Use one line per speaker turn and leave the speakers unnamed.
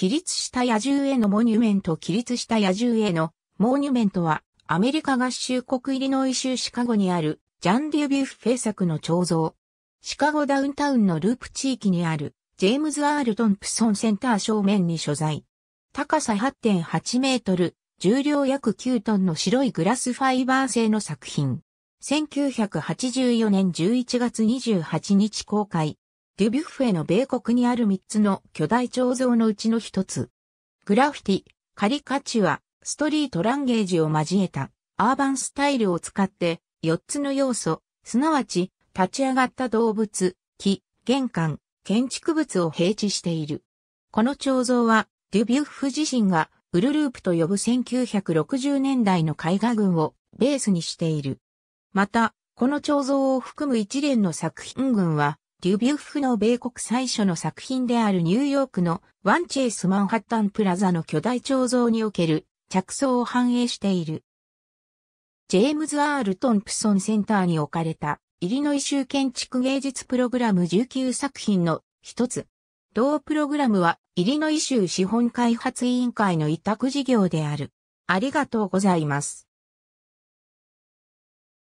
起立した野獣へのモニュメント起立した野獣へのモニュメントはアメリカ合衆国イリノイ州シカゴにあるジャン・デュビュッフェ作の彫像。シカゴダウンタウンのループ地域にあるジェームズ・アール・トンプソンセンター正面に所在。高さ8.8メートル、重量約9トンの白いグラスファイバー製の作品。1984年11月28日公開。デュビュッフェの米国にある3つの巨大彫像のうちの1つ。グラフィティ、カリカチュア、ストリートランゲージを交えたアーバンスタイルを使って4つの要素、すなわち立ち上がった動物、木、玄関、建築物を併置している。この彫像はデュビュッフ自身がウルループと呼ぶ1960年代の絵画群をベースにしている。また、この彫像を含む一連の作品群はデュビュフの米国最初の作品であるニューヨークのワンチェイスマンハッタンプラザの巨大彫像における着想を反映している。ジェームズ・アール・トンプソンセンターに置かれたイリノイ州建築芸術プログラム19作品の一つ。同プログラムはイリノイ州資本開発委員会の委託事業である。ありがとうございます。